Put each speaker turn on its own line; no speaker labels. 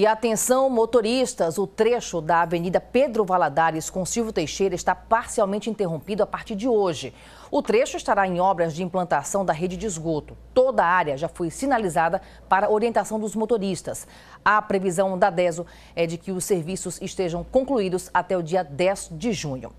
E atenção, motoristas, o trecho da Avenida Pedro Valadares com Silvio Teixeira está parcialmente interrompido a partir de hoje. O trecho estará em obras de implantação da rede de esgoto. Toda a área já foi sinalizada para orientação dos motoristas. A previsão da DESO é de que os serviços estejam concluídos até o dia 10 de junho.